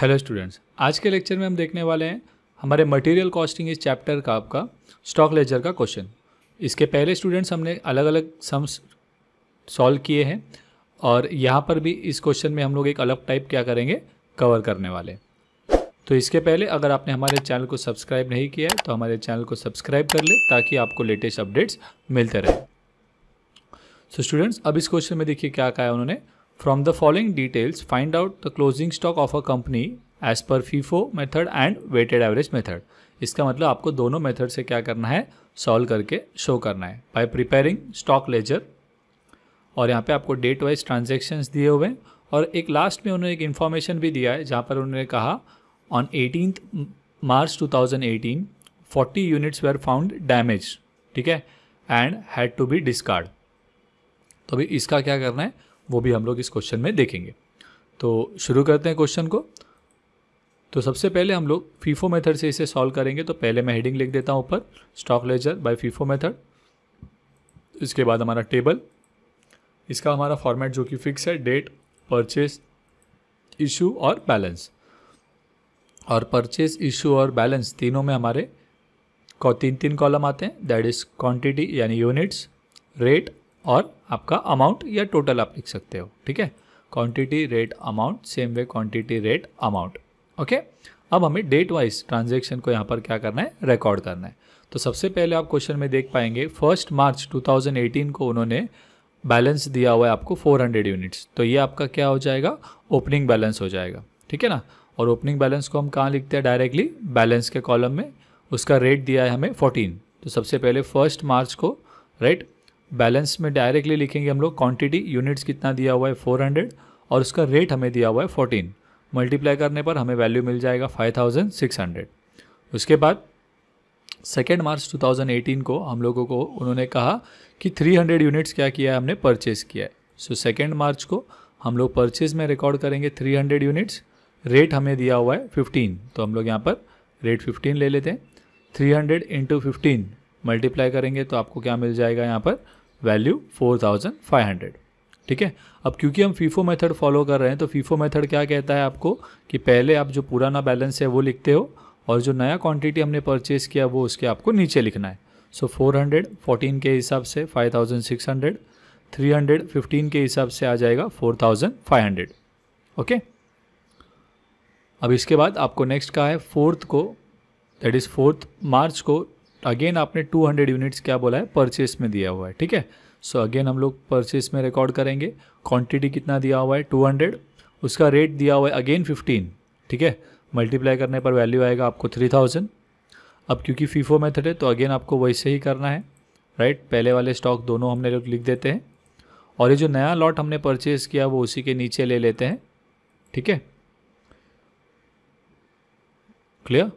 Hello students आज के lecture में हम देखने वाले हैं हमारे मटेरियल कॉस्टिंग इस चैप्टर का आपका स्टॉक लेजर का क्वेश्चन इसके पहले स्टूडेंट्स हमने अलग अलग सम्स सॉल्व किए हैं और यहाँ पर भी इस क्वेश्चन में हम लोग एक अलग टाइप क्या करेंगे कवर करने वाले तो इसके पहले अगर आपने हमारे चैनल को सब्सक्राइब नहीं किया है तो हमारे चैनल को सब्सक्राइब कर ले ताकि आपको लेटेस्ट अपडेट्स मिलते रहे सो so स्टूडेंट्स अब इस क्वेश्चन में देखिए क्या कहा है उन्होंने From the following details, find out the closing stock of a company as per FIFO method and weighted average method इसका मतलब आपको दोनों मेथड से क्या करना है सॉल्व करके शो करना है बाय प्रिपेयरिंग स्टॉक लेजर और यहाँ पे आपको डेट वाइज ट्रांजेक्शन्स दिए हुए हैं और एक लास्ट में उन्होंने एक इन्फॉर्मेशन भी दिया है जहाँ पर उन्होंने कहा on eighteen March 2018 thousand units were found damage ठीक है and had to be discard तो अभी इसका क्या करना है वो भी हम लोग इस क्वेश्चन में देखेंगे तो शुरू करते हैं क्वेश्चन को तो सबसे पहले हम लोग फीफो मेथड से इसे सॉल्व करेंगे तो पहले मैं हेडिंग लिख देता हूँ ऊपर stock ledger by FIFO method इसके बाद हमारा टेबल इसका हमारा फॉर्मेट जो कि फिक्स है डेट परचेस इशू और बैलेंस और परचेज इशू और बैलेंस तीनों में हमारे तीन तीन कॉलम आते हैं दैट इज़ क्वांटिटी यानी यूनिट्स रेट और आपका अमाउंट या टोटल आप लिख सकते हो ठीक है quantity rate amount same way quantity rate amount okay अब हमें डेट वाइज ट्रांजेक्शन को यहाँ पर क्या करना है रिकॉर्ड करना है तो सबसे पहले आप क्वेश्चन में देख पाएंगे फर्स्ट मार्च 2018 को उन्होंने बैलेंस दिया हुआ है आपको 400 यूनिट्स तो ये आपका क्या हो जाएगा ओपनिंग बैलेंस हो जाएगा ठीक है ना और ओपनिंग बैलेंस को हम कहाँ लिखते हैं डायरेक्टली बैलेंस के कॉलम में उसका रेट दिया है हमें 14 तो सबसे पहले फर्स्ट मार्च को राइट बैलेंस में डायरेक्टली लिखेंगे हम लोग क्वांटिटी यूनिट्स कितना दिया हुआ है 400 और उसका रेट हमें दिया हुआ है 14 मल्टीप्लाई करने पर हमें वैल्यू मिल जाएगा 5600 उसके बाद सेकेंड मार्च 2018 को हम लोगों को उन्होंने कहा कि 300 यूनिट्स क्या किया है हमने परचेस किया है सो सेकेंड मार्च को हम लोग परचेज़ में रिकॉर्ड करेंगे हंड्रेड यूनिट्स रेट हमें दिया हुआ है फिफ्टीन तो हम लोग यहाँ पर रेट फिफ्टीन ले लेते हैं three hundred into fifteen multiply करेंगे तो आपको क्या मिल जाएगा यहाँ पर value four thousand five hundred ठीक है अब क्योंकि हम फीफो मेथड फॉलो कर रहे हैं तो फीफो मेथड क्या कहता है आपको कि पहले आप जो पुराना बैलेंस है वो लिखते हो और जो नया क्वांटिटी हमने परचेस किया वो उसके आपको नीचे लिखना है सो फोर हंड्रेड फोर्टीन के हिसाब से five thousand six hundred three hundred fifteen के हिसाब से आ जाएगा four thousand five hundred okay अब इसके बाद आपको नेक्स्ट कहा है फोर्थ को दैट इज़ फोर्थ मार्च को अगेन आपने 200 यूनिट्स क्या बोला है परचेस में दिया हुआ है ठीक है सो अगेन हम लोग परचेस में रिकॉर्ड करेंगे क्वांटिटी कितना दिया हुआ है 200 उसका रेट दिया हुआ है अगेन 15 ठीक है मल्टीप्लाई करने पर वैल्यू आएगा आपको 3000 अब क्योंकि फीफो मेथड है तो अगेन आपको वैसे ही करना है राइट पहले वाले स्टॉक दोनों हमने लोग लिख देते हैं और ये जो नया लॉट हमने परचेस किया वो उसी के नीचे ले लेते हैं ठीक है क्लियर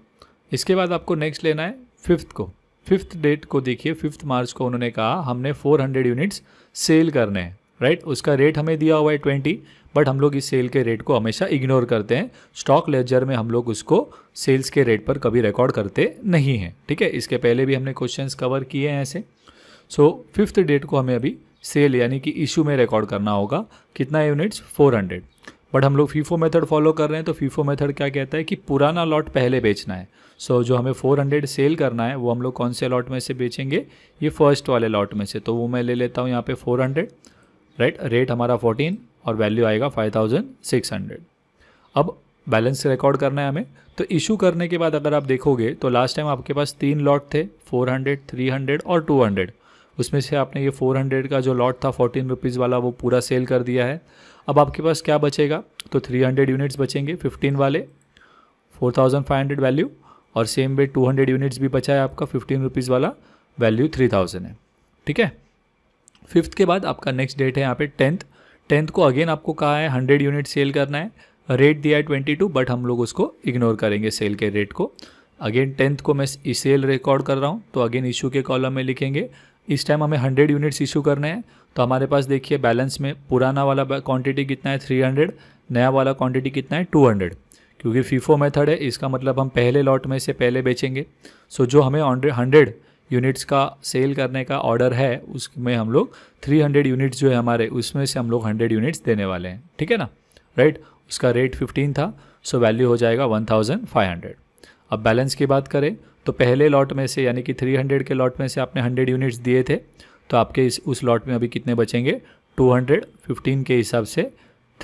इसके बाद आपको नेक्स्ट लेना है फिफ्थ को फिफ्थ डेट को देखिए फिफ्थ मार्च को उन्होंने कहा हमने 400 यूनिट्स सेल करने हैं राइट उसका रेट हमें दिया हुआ है ट्वेंटी बट हम लोग इस सेल के रेट को हमेशा इग्नोर करते हैं स्टॉक लेजर में हम लोग उसको सेल्स के रेट पर कभी रिकॉर्ड करते नहीं हैं ठीक है इसके पहले भी हमने क्वेश्चंस कवर किए हैं ऐसे सो फिफ्थ डेट को हमें अभी सेल यानी कि इशू में रिकॉर्ड करना होगा कितना यूनिट्स फोर बट हम लोग फीफो मेथड फॉलो कर रहे हैं तो फीफो मेथड क्या कहता है कि पुराना लॉट पहले बेचना है सो so, जो हमें 400 सेल करना है वो हम लोग कौन से लॉट में से बेचेंगे ये फर्स्ट वाले लॉट में से तो वो मैं ले लेता हूँ यहाँ पे 400 राइट रेट हमारा 14 और वैल्यू आएगा 5600 अब बैलेंस रिकॉर्ड करना है हमें तो इशू करने के बाद अगर आप देखोगे तो लास्ट टाइम आपके पास तीन लॉट थे थ्री हंड्रेड और हंड्रेड उसमें से आपने ये 400 का जो लॉट था फोर्टीन रुपीज़ वाला वो पूरा सेल कर दिया है अब आपके पास क्या बचेगा तो 300 यूनिट्स बचेंगे 15 वाले 4500 वैल्यू और सेम वे 200 यूनिट्स भी बचा है आपका फिफ्टीन रुपीज़ वाला वैल्यू 3000 है ठीक है फिफ्थ के बाद आपका नेक्स्ट डेट है यहाँ पे टेंथ टेंथ को अगेन आपको कहा है हंड्रेड यूनिट सेल करना है रेट दिया है ट्वेंटी टू बट हम लोग उसको इग्नोर करेंगे सेल के रेट को अगेन टेंथ को मैं सेल रिकॉर्ड कर रहा हूँ तो अगेन इशू के कॉलम में लिखेंगे इस टाइम हमें हंड्रेड यूनिट्स इशू करने हैं तो हमारे पास देखिए बैलेंस में पुराना वाला क्वांटिटी कितना है थ्री हंड्रेड नया वाला क्वांटिटी कितना है टू हंड्रेड क्योंकि फीफो मेथड है इसका मतलब हम पहले लॉट में से पहले बेचेंगे सो जो हमें हंड्रेड यूनिट्स का सेल करने का ऑर्डर है उसमें हम लोग थ्री यूनिट्स जो है हमारे उसमें से हम लोग हंड्रेड यूनिट्स देने वाले हैं ठीक है ना राइट right? उसका रेट फिफ्टीन था सो so वैल्यू हो जाएगा वन अब बैलेंस की बात करें तो पहले लॉट में से यानी कि 300 के लॉट में से आपने 100 यूनिट्स दिए थे तो आपके इस उस लॉट में अभी कितने बचेंगे 215 के हिसाब से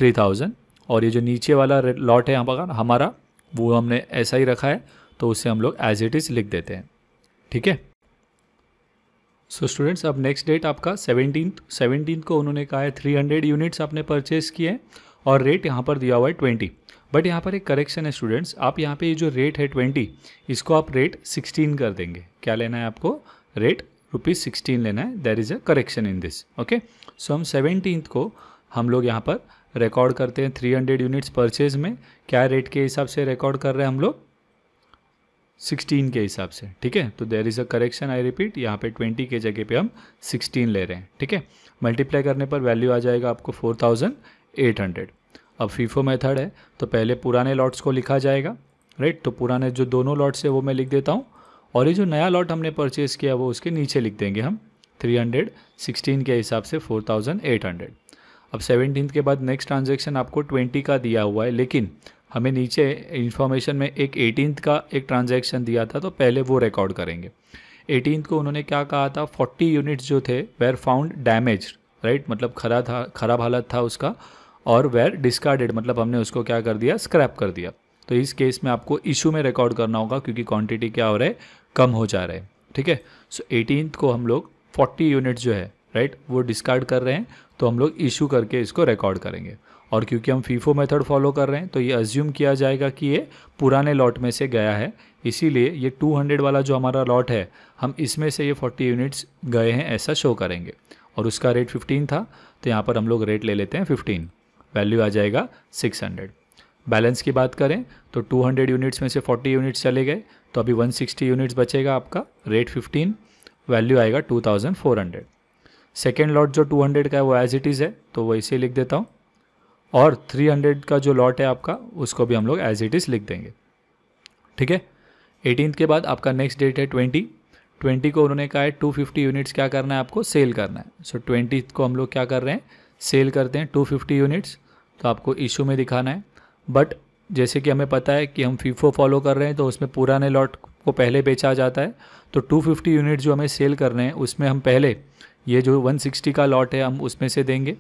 3000 और ये जो नीचे वाला लॉट है यहाँ हमारा वो हमने ऐसा ही रखा है तो उसे हम लोग एज इट इज़ लिख देते हैं ठीक है सो स्टूडेंट्स अब नेक्स्ट डेट आपका सेवनटीन सेवनटीन को उन्होंने कहा है थ्री हंड्रेड यूनिट्स आपने परचेस किए और रेट यहाँ पर दिया हुआ है ट्वेंटी बट यहाँ पर एक करेक्शन है स्टूडेंट्स आप यहाँ पे ये जो रेट है ट्वेंटी इसको आप रेट सिक्सटीन कर देंगे क्या लेना है आपको रेट रुपीज़ सिक्सटीन लेना है there is a correction in this okay so हम सेवनटीन को हम लोग यहाँ पर रिकॉर्ड करते हैं थ्री हंड्रेड यूनिट्स परचेज में क्या रेट के हिसाब से रिकॉर्ड कर रहे हैं हम लोग सिक्सटीन के हिसाब से ठीक है तो there is a correction I repeat यहाँ पे ट्वेंटी के जगह पे हम सिक्सटीन ले रहे हैं ठीक है मल्टीप्लाई करने पर वैल्यू आ जाएगा आपको फोर थाउजेंड एट हंड्रेड अब फीफो मेथड है तो पहले पुराने लॉट्स को लिखा जाएगा राइट तो पुराने जो दोनों लॉट्स है वो मैं लिख देता हूँ और ये जो नया लॉट हमने परचेज़ किया वो उसके नीचे लिख देंगे हम 316 के हिसाब से 4800 अब सेवनटीन के बाद नेक्स्ट ट्रांजेक्शन आपको ट्वेंटी का दिया हुआ है लेकिन हमें नीचे इन्फॉर्मेशन में एक एटीन का एक ट्रांजेक्शन दिया था तो पहले वो रिकॉर्ड करेंगे एटीन को उन्होंने क्या कहा था फोर्टी यूनिट्स जो थे वेर फाउंड डैमेज राइट मतलब खरा था खराब हालत था उसका और वेयर डिस्कार्डेड मतलब हमने उसको क्या कर दिया स्क्रैप कर दिया तो इस केस में आपको इशू में रिकॉर्ड करना होगा क्योंकि क्वांटिटी क्या हो रहा है कम हो जा रहा है ठीक है सो एटीन को हम लोग फोर्टी यूनिट जो है राइट वो डिस्कार्ड कर रहे हैं तो हम लोग इशू करके इसको रिकॉर्ड करेंगे और क्योंकि हम फीफो मेथड फॉलो कर रहे हैं तो ये अज्यूम किया जाएगा कि ये पुराने लॉट में से गया है इसीलिए ये 200 वाला जो हमारा लॉट है हम इसमें से ये 40 यूनिट्स गए हैं ऐसा शो करेंगे और उसका रेट 15 था तो यहाँ पर हम लोग रेट ले लेते हैं वैल्यू आ जाएगा 600 बैलेंस की बात करें तो 200 यूनिट्स में से 40 यूनिट्स चले गए तो अभी 160 यूनिट्स बचेगा आपका रेट 15 वैल्यू आएगा 2400 सेकेंड लॉट जो 200 का है वो एज इट इज़ है तो वो इसे लिख देता हूँ और 300 का जो लॉट है आपका उसको भी हम लोग एज इट इज़ लिख देंगे ठीक है एटीन के बाद आपका नेक्स्ट डेट है ट्वेंटी ट्वेंटी को उन्होंने कहा है टू फिफ्टी यूनिट्स क्या करना है आपको सेल करना है सो so, ट्वेंटी को हम लोग क्या कर रहे हैं सेल करते हैं टू फिफ्टी यूनिट्स तो आपको इशू में दिखाना है बट जैसे कि हमें पता है कि हम फीफो फॉलो कर रहे हैं तो उसमें पुराने लॉट को पहले बेचा जाता है तो 250 यूनिट जो हमें सेल कर रहे हैं उसमें हम पहले ये जो 160 का लॉट है हम उसमें से देंगे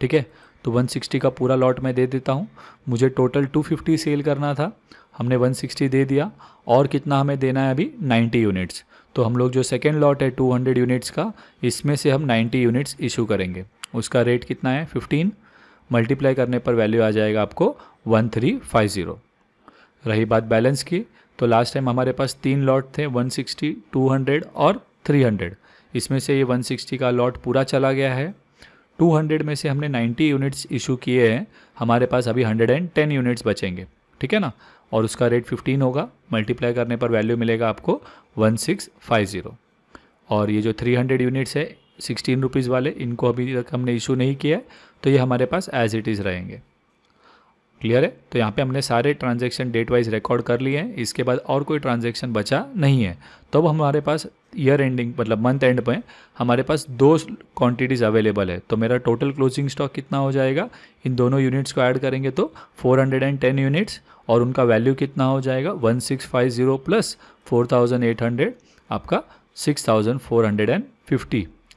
ठीक है तो 160 का पूरा लॉट मैं दे देता हूँ मुझे टोटल 250 सेल करना था हमने 160 दे दिया और कितना हमें देना है अभी 90 यूनिट्स तो हम लोग जो सेकेंड लॉट है 200 यूनिट्स का इसमें से हम 90 यूनिट्स इशू करेंगे उसका रेट कितना है फ़िफ्टीन मल्टीप्लाई करने पर वैल्यू आ जाएगा आपको वन थ्री फाइव ज़ीरो रही बात बैलेंस की तो लास्ट टाइम हमारे पास तीन लॉट थे 160, 200 और 300 इसमें से ये 160 का लॉट पूरा चला गया है 200 में से हमने 90 यूनिट्स इशू किए हैं हमारे पास अभी 110 यूनिट्स बचेंगे ठीक है ना और उसका रेट 15 होगा मल्टीप्लाई करने पर वैल्यू मिलेगा आपको 1650 और ये जो 300 यूनिट्स है सिक्सटीन रुपीज़ वाले इनको अभी तक हमने इशू नहीं किया है तो ये हमारे पास एज इट इज़ रहेंगे क्लियर है तो यहाँ पे हमने सारे ट्रांजेक्शन डेट वाइज रिकॉर्ड कर लिए हैं इसके बाद और कोई ट्रांजेक्शन बचा नहीं है तो अब हमारे पास ईयर एंडिंग मतलब मंथ एंड पे हमारे पास दो क्वांटिटीज़ अवेलेबल है तो मेरा टोटल क्लोजिंग स्टॉक कितना हो जाएगा इन दोनों यूनिट्स को ऐड करेंगे तो 410 यूनिट्स और उनका वैल्यू कितना हो जाएगा वन प्लस फोर आपका सिक्स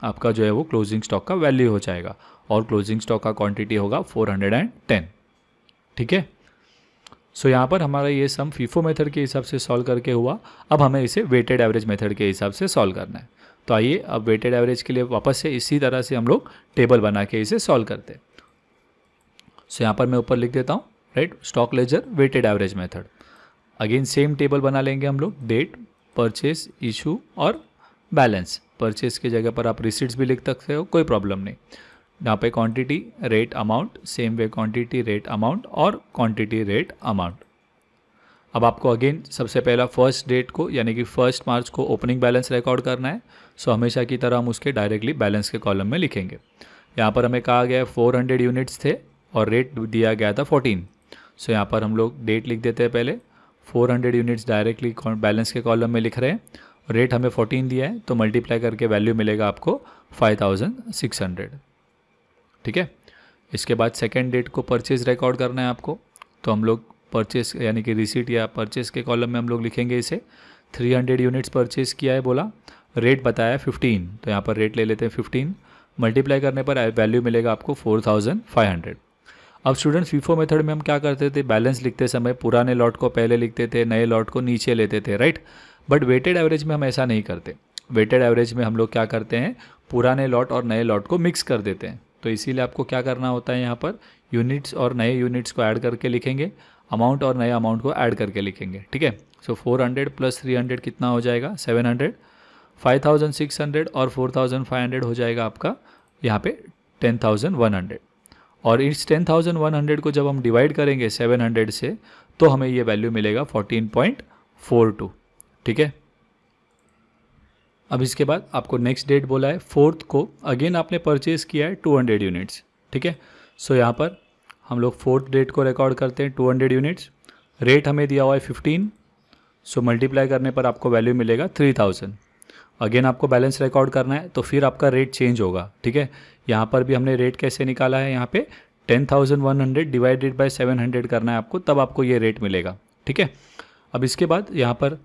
आपका जो है वो क्लोजिंग स्टॉक का वैल्यू हो जाएगा और क्लोजिंग स्टॉक का क्वांटिटी होगा 410 ठीक है सो यहाँ पर हमारा ये सम फीफो मेथड के हिसाब से सॉल्व करके हुआ अब हमें इसे वेटेड एवरेज मेथड के हिसाब से सॉल्व करना है तो आइए अब वेटेड एवरेज के लिए वापस से इसी तरह से हम लोग टेबल बना के इसे सॉल्व करते हैं सो so, यहाँ पर मैं ऊपर लिख देता हूँ right stock ledger weighted average method again same table बना लेंगे हम लोग डेट परचेस इशू और बैलेंस परचेज़ की जगह पर आप रिसिट्स भी लिख सकते हो कोई प्रॉब्लम नहीं यहाँ पे quantity rate amount same way quantity rate amount और क्वांटिटी रेट अमाउंट अब आपको अगेन सबसे पहला फर्स्ट डेट को यानी कि फर्स्ट मार्च को ओपनिंग बैलेंस रिकॉर्ड करना है सो हमेशा की तरह हम उसके डायरेक्टली बैलेंस के कॉलम में लिखेंगे यहाँ पर हमें कहा गया है फोर हंड्रेड यूनिट्स थे और रेट दिया गया था फोर्टीन सो यहाँ पर हम लोग डेट लिख देते हैं पहले four hundred units directly balance के कॉलम में लिख रहे हैं रेट हमें फोर्टीन दिया है तो मल्टीप्लाई करके वैल्यू मिलेगा आपको फाइव थाउजेंड सिक्स हंड्रेड ठीक है इसके बाद सेकेंड डेट को परचेज रिकॉर्ड करना है आपको तो हम लोग परचेस यानी कि रिसीट या परचेस के कॉलम में हम लोग लिखेंगे इसे 300 यूनिट्स परचेस किया है बोला रेट बताया 15 तो यहाँ पर रेट ले लेते हैं 15 मल्टीप्लाई करने पर वैल्यू मिलेगा आपको 4500 अब स्टूडेंट्स फीफो मेथड में हम क्या करते थे बैलेंस लिखते समय पुराने लॉट को पहले लिखते थे नए लॉट को नीचे लेते थे राइट बट वेटेड एवरेज में हम ऐसा नहीं करते वेटेड एवरेज में हम लोग क्या करते हैं पुराने लॉट और नए लॉट को मिक्स कर देते हैं तो इसीलिए आपको क्या करना होता है यहाँ पर यूनिट्स और नए यूनिट्स को ऐड करके लिखेंगे अमाउंट और नए अमाउंट को ऐड करके लिखेंगे ठीक है so four hundred plus three hundred कितना हो जाएगा seven hundred five thousand six hundred और फोर थाउजेंड फाइव हंड्रेड हो जाएगा आपका यहाँ पे टेन थाउजेंड वन हंड्रेड और इस टेन थाउजेंड वन हंड्रेड को जब हम डिवाइड करेंगे सेवन हंड्रेड से तो हमें ये वैल्यू मिलेगा फोर्टीन पॉइंट फोर टू ठीक है अब इसके बाद आपको नेक्स्ट डेट बोला है फोर्थ को अगेन आपने परचेज़ किया है टू हंड्रेड यूनिट्स ठीक है सो यहाँ पर हम लोग फोर्थ डेट को रिकॉर्ड करते हैं टू हंड्रेड यूनिट्स रेट हमें दिया हुआ है फिफ्टीन सो मल्टीप्लाई करने पर आपको वैल्यू मिलेगा थ्री थाउजेंड अगेन आपको बैलेंस रिकॉर्ड करना है तो फिर आपका रेट चेंज होगा ठीक है यहाँ पर भी हमने रेट कैसे निकाला है यहाँ पर ten thousand one hundred divided by seven hundred करना है आपको तब आपको ये रेट मिलेगा ठीक है अब इसके बाद यहाँ पर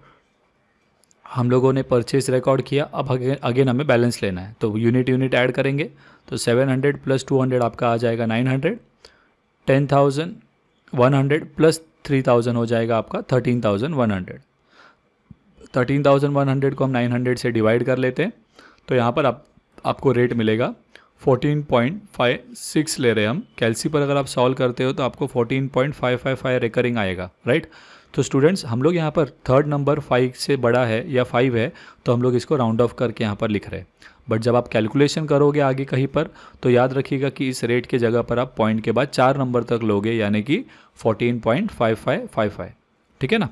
हम लोगों ने परचेज रिकॉर्ड किया अब अगेन अगेन हमें बैलेंस लेना है तो यूनिट यूनिट ऐड करेंगे तो 700 प्लस 200 आपका आ जाएगा 900 10,000 100 प्लस 3,000 हो जाएगा आपका 13,100 13,100 को हम 900 से डिवाइड कर लेते हैं तो यहाँ पर आप आपको रेट मिलेगा 14.56 ले रहे हैं हम कैल्सी पर अगर आप सॉल्व करते हो तो आपको 14.555 रिकरिंग आएगा राइट right? तो स्टूडेंट्स हम लोग यहाँ पर थर्ड नंबर फाइव से बड़ा है या फाइव है तो हम लोग इसको राउंड ऑफ करके यहाँ पर लिख रहे हैं बट जब आप कैलकुलेशन करोगे आगे कहीं पर तो याद रखिएगा कि इस रेट के जगह पर आप पॉइंट के बाद चार नंबर तक लोगे यानी कि fourteen point five five five five ठीक है ना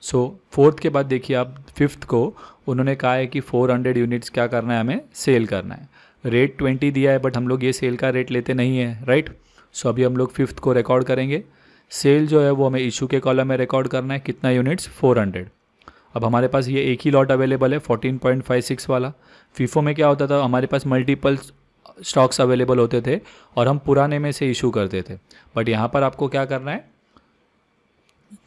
सो so, फोर्थ के बाद देखिए आप फिफ्थ को उन्होंने कहा है कि 400 यूनिट्स क्या करना है हमें सेल करना है रेट 20 दिया है बट हम लोग ये सेल का रेट लेते नहीं है राइट सो so, अभी हम लोग फिफ्थ को रिकॉर्ड करेंगे सेल जो है वो हमें इशू के कॉलम में रिकॉर्ड करना है कितना यूनिट्स 400 अब हमारे पास ये एक ही लॉट अवेलेबल है 14.56 वाला फीफो में क्या होता था हमारे पास मल्टीपल स्टॉक्स अवेलेबल होते थे और हम पुराने में से इशू करते थे बट यहाँ पर आपको क्या करना है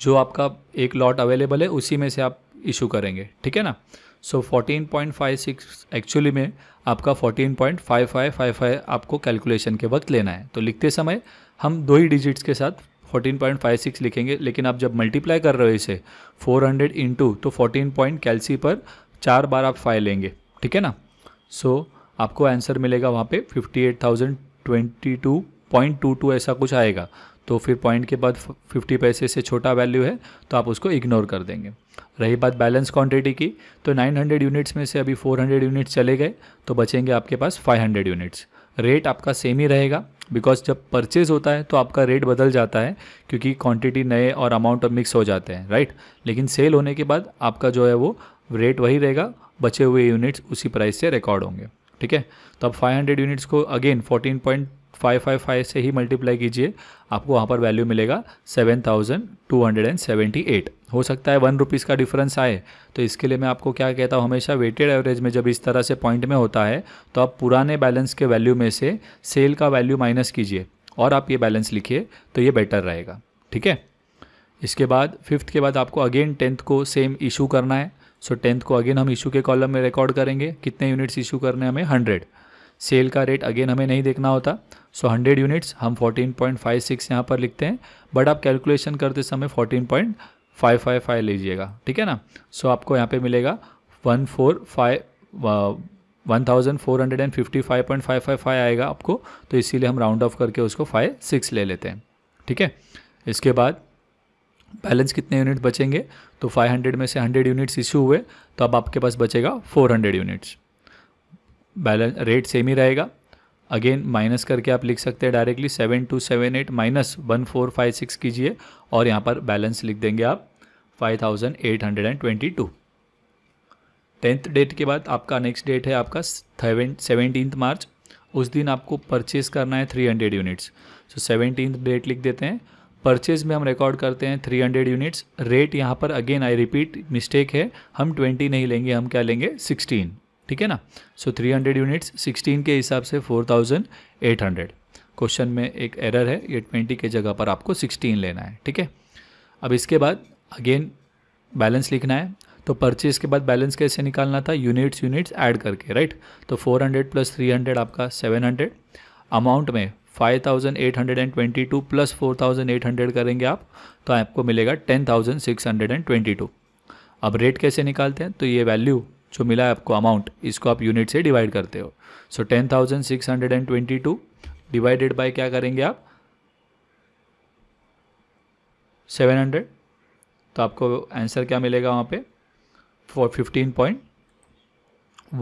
जो आपका एक लॉट अवेलेबल है उसी में से आप इशू करेंगे ठीक है ना सो so, 14.56 एक्चुअली में आपका 14.5555 आपको कैलकुलेशन के वक्त लेना है तो लिखते समय हम दो ही डिजिट्स के साथ फोर्टीन पॉइंट फाइव सिक्स लिखेंगे लेकिन आप जब मल्टीप्लाई कर रहे हो इसे फोर हंड्रेड इंटू तो फोर्टीन पॉइंट कैल्सी पर चार बार आप फाइव लेंगे ठीक है ना सो so, आपको आंसर मिलेगा वहाँ पे fifty eight thousand twenty two point two two ऐसा कुछ आएगा तो फिर पॉइंट के बाद फिफ्टी पैसे से छोटा वैल्यू है तो आप उसको इग्नोर कर देंगे रही बात बैलेंस क्वांटिटी की तो नाइन हंड्रेड यूनिट्स में से अभी फोर हंड्रेड यूनिट्स चले गए तो बचेंगे आपके पास फाइव हंड्रेड यूनिट्स रेट आपका सेम ही रहेगा बिकॉज जब परचेज होता है तो आपका रेट बदल जाता है क्योंकि क्वांटिटी नए और अमाउंट अब मिक्स हो जाते हैं राइट लेकिन सेल होने के बाद आपका जो है वो रेट वही रहेगा बचे हुए यूनिट्स उसी प्राइस से रिकॉर्ड होंगे ठीक है तो अब 500 यूनिट्स को अगेन 14.555 से ही मल्टीप्लाई कीजिए आपको वहाँ पर वैल्यू मिलेगा 7,278 हो सकता है वन रुपीज़ का डिफरेंस आए तो इसके लिए मैं आपको क्या कहता हूँ हमेशा वेटेड एवरेज में जब इस तरह से पॉइंट में होता है तो आप पुराने बैलेंस के वैल्यू में से सेल का वैल्यू माइनस कीजिए और आप ये बैलेंस लिखिए तो ये बेटर रहेगा ठीक है इसके बाद फिफ्थ के बाद आपको अगेन टेंथ को सेम इशू करना है सो टेंथ को अगेन हम इशू के कॉलम में रिकॉर्ड करेंगे कितने यूनिट्स इशू करने हमें हंड्रेड सेल का रेट अगेन हमें नहीं देखना होता सो हंड्रेड यूनिट्स हम फोर्टीन पॉइंट फाइव सिक्स यहाँ पर लिखते हैं बट आप कैलकुलेशन करते समय fourteen point five five five लीजिएगा ठीक है ना सो so, आपको यहाँ पे मिलेगा one four five one thousand four hundred and fifty five point five five five आएगा आपको तो इसीलिए हम राउंड ऑफ करके उसको फाइव सिक्स ले लेते हैं ठीक है इसके बाद बैलेंस कितने यूनिट बचेंगे तो फाइव हंड्रेड में से हंड्रेड यूनिट्स इशू हुए तो अब आपके पास बचेगा four hundred units balance rate same ही रहेगा अगेन माइनस करके आप लिख सकते हैं directly seven two seven eight minus one four five six कीजिए और यहाँ पर बैलेंस लिख देंगे आप five thousand eight hundred and twenty two tenth date के बाद आपका नेक्स्ट डेट है आपका सेवनटीन मार्च उस दिन आपको परचेज करना है three hundred units so seventeen date लिख देते हैं परचेज में हम रिकॉर्ड करते हैं थ्री हंड्रेड यूनिट्स रेट यहाँ पर अगेन आई रिपीट मिस्टेक है हम ट्वेंटी नहीं लेंगे हम क्या लेंगे सिक्सटीन ठीक है ना so three hundred units sixteen के हिसाब से four thousand eight hundred question में एक एरर है ये ट्वेंटी के जगह पर आपको सिक्सटीन लेना है ठीक है अब इसके बाद अगेन बैलेंस लिखना है तो परचेज के बाद बैलेंस कैसे निकालना था यूनिट्स यूनिट्स ऐड करके राइट तो 400 प्लस 300 आपका 700 अमाउंट में 5822 प्लस 4800 करेंगे आप तो आपको मिलेगा 10622 अब रेट कैसे निकालते हैं तो ये वैल्यू जो मिला है आपको अमाउंट इसको आप यूनिट से डिवाइड करते हो so ten thousand six hundred and twenty two divided by क्या करेंगे आप सेवन हंड्रेड तो आपको आंसर क्या मिलेगा वहाँ पे four fifteen point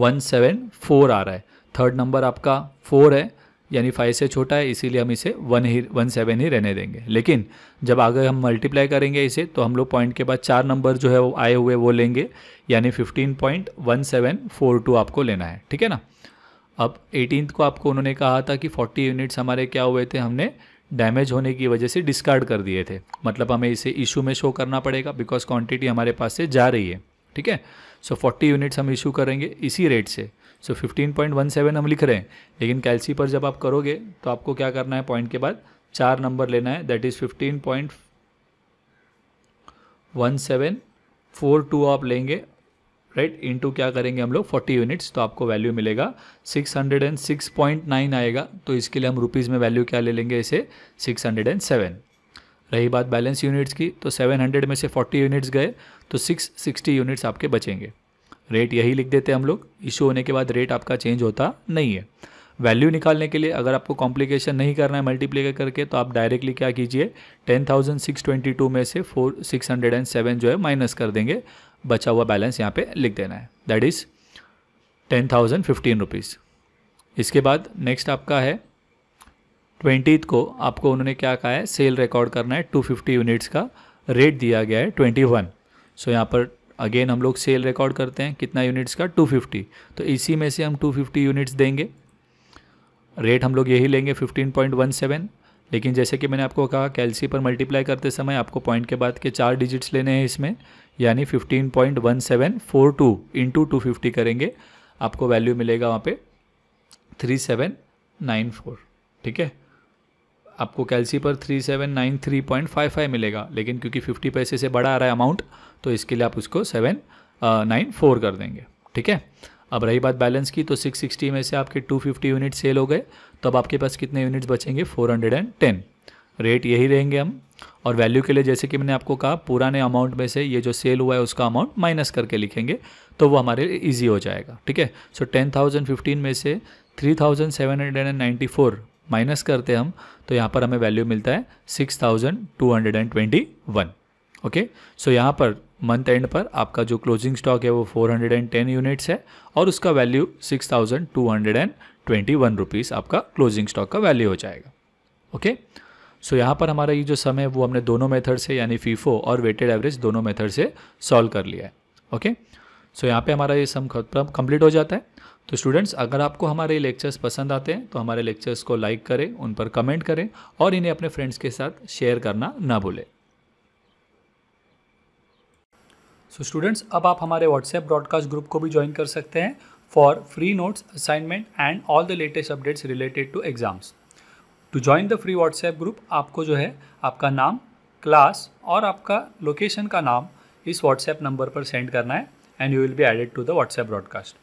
one seven four आ रहा है थर्ड नंबर आपका फोर है यानी फाइव से छोटा है इसीलिए हम इसे वन ही वन सेवन ही रहने देंगे लेकिन जब आगे हम मल्टीप्लाई करेंगे इसे तो हम लोग पॉइंट के बाद चार नंबर जो है वो आए हुए वो लेंगे यानी fifteen point one seven four two आपको लेना है ठीक है ना अब एटीन को आपको उन्होंने कहा था कि फोर्टी यूनिट्स हमारे क्या हुए थे हमने डैमेज होने की वजह से डिस्कार्ड कर दिए थे मतलब हमें इसे इशू में शो करना पड़ेगा बिकॉज क्वांटिटी हमारे पास से जा रही है ठीक है सो फोर्टी यूनिट्स हम इशू करेंगे इसी रेट से so fifteen point one seven हम लिख रहे हैं लेकिन कैलसी पर जब आप करोगे तो आपको क्या करना है पॉइंट के बाद चार नंबर लेना है that is fifteen point one seven four two आप लेंगे राइट right? इनटू क्या करेंगे हम लोग 40 यूनिट्स तो आपको वैल्यू मिलेगा 606.9 आएगा तो इसके लिए हम रुपीज़ में वैल्यू क्या ले लेंगे इसे 607 रही बात बैलेंस यूनिट्स की तो 700 में से 40 यूनिट्स गए तो 660 यूनिट्स आपके बचेंगे रेट यही लिख देते हम लोग इशू होने के बाद रेट आपका चेंज होता नहीं है वैल्यू निकालने के लिए अगर आपको कॉम्प्लिकेशन नहीं करना है मल्टीप्लाई करके तो आप डायरेक्टली क्या कीजिए 10,622 में से 4,607 जो है माइनस कर देंगे बचा हुआ बैलेंस यहाँ पे लिख देना है that is ten thousand fifteen rupees इसके बाद नेक्स्ट आपका है ट्वेंटीथ को आपको उन्होंने क्या कहा है सेल रिकॉर्ड करना है टू फिफ्टी यूनिट्स का रेट दिया गया है ट्वेंटी वन सो यहाँ पर अगेन हम लोग सेल रिकॉर्ड करते हैं कितना यूनिट्स का टू फिफ्टी तो इसी में से हम टू फिफ्टी यूनिट्स देंगे रेट हम लोग यही लेंगे फिफ्टीन पॉइंट वन सेवन लेकिन जैसे कि मैंने आपको कहा कैलसी पर मल्टीप्लाई करते समय आपको पॉइंट के बाद के चार डिजिट्स लेने हैं इसमें यानी 15.1742 टू फिफ्टी करेंगे आपको वैल्यू मिलेगा वहाँ पे थ्री सेवन नाइन फोर ठीक है आपको कैलसी पर three three seven nine point five five मिलेगा लेकिन क्योंकि फिफ्टी पैसे से बड़ा आ रहा है अमाउंट तो इसके लिए आप उसको सेवन नाइन फोर कर देंगे ठीक है अब रही बात बैलेंस की तो 660 में से आपके 250 यूनिट सेल हो गए तो अब आपके पास कितने यूनिट्स बचेंगे 410 रेट यही रहेंगे हम और वैल्यू के लिए जैसे कि मैंने आपको कहा पुराने अमाउंट में से ये जो सेल हुआ है उसका अमाउंट माइनस करके लिखेंगे तो वो हमारे लिए ईजी हो जाएगा ठीक है सो टेन थाउजेंड फिफ्टीन में से three thousand seven hundred and ninety four minus करते हम तो यहाँ पर हमें वैल्यू मिलता है six thousand two hundred and twenty one okay so यहाँ पर मंथ एंड पर आपका जो क्लोजिंग स्टॉक है वो four hundred and ten units है और उसका value six thousand two hundred and twenty one rupees आपका क्लोजिंग स्टॉक का वैल्यू हो जाएगा ओके okay? सो so, यहाँ पर हमारा ये जो सम है वो हमने दोनों मेथड से यानी फीफो और वेटेड एवरेज दोनों मेथड से सॉल्व कर लिया है ओके सो यहाँ पे हमारा ये सम कंप्लीट हो जाता है तो स्टूडेंट्स अगर आपको हमारे ये लेक्चर्स पसंद आते हैं तो हमारे लेक्चर्स को लाइक करें उन पर कमेंट करें और इन्हें अपने फ्रेंड्स के साथ शेयर करना ना भूलें सो स्टूडेंट्स अब आप हमारे व्हाट्सएप ब्रॉडकास्ट ग्रुप को भी ज्वाइन कर सकते हैं for free notes assignment and all the latest updates related to exams to join the free WhatsApp group आपको जो है आपका नाम क्लास और आपका लोकेशन का नाम इस व्हाट्सएप नंबर पर सेंड करना है and you will be added to the WhatsApp broadcast